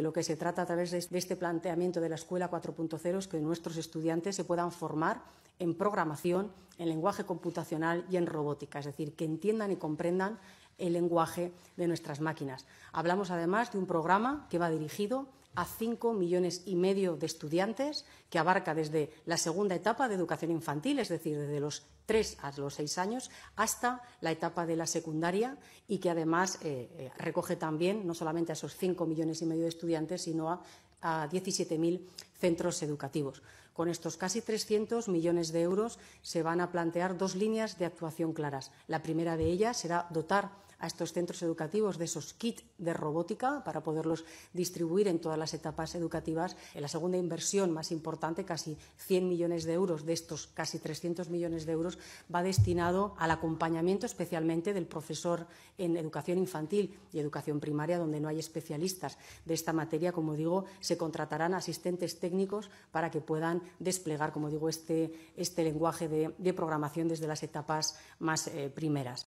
De lo que se trata a través de este, este planteamiento de la Escuela 4.0 es que nuestros estudiantes se puedan formar en programación, en lenguaje computacional y en robótica, es decir, que entiendan y comprendan el lenguaje de nuestras máquinas. Hablamos además de un programa que va dirigido a cinco millones y medio de estudiantes, que abarca desde la segunda etapa de educación infantil, es decir, desde los tres a los seis años, hasta la etapa de la secundaria y que además eh, eh, recoge también no solamente a esos cinco millones y medio de estudiantes, sino a, a 17.000 centros educativos. Con estos casi 300 millones de euros se van a plantear dos líneas de actuación claras. La primera de ellas será dotar a estos centros educativos de esos kits de robótica para poderlos distribuir en todas las etapas educativas. la segunda inversión más importante, casi 100 millones de euros de estos casi 300 millones de euros, va destinado al acompañamiento especialmente del profesor en educación infantil y educación primaria, donde no hay especialistas de esta materia. Como digo, se contratarán asistentes técnicos para que puedan desplegar, como digo, este, este lenguaje de, programación desde las etapas más eh, primeras.